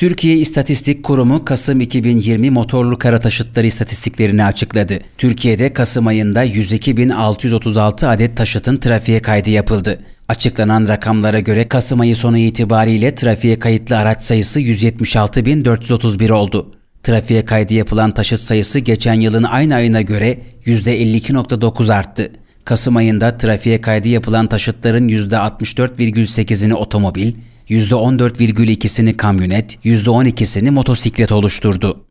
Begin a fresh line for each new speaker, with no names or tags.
Türkiye İstatistik Kurumu Kasım 2020 motorlu kara taşıtları istatistiklerini açıkladı. Türkiye'de Kasım ayında 102.636 adet taşıtın trafiğe kaydı yapıldı. Açıklanan rakamlara göre Kasım ayı sonu itibariyle trafiğe kayıtlı araç sayısı 176.431 oldu. Trafiğe kaydı yapılan taşıt sayısı geçen yılın aynı ayına göre %52.9 arttı. Kasım ayında trafiğe kaydı yapılan taşıtların %64,8'ini otomobil, %14,2'sini kamyonet, %12'sini motosiklet oluşturdu.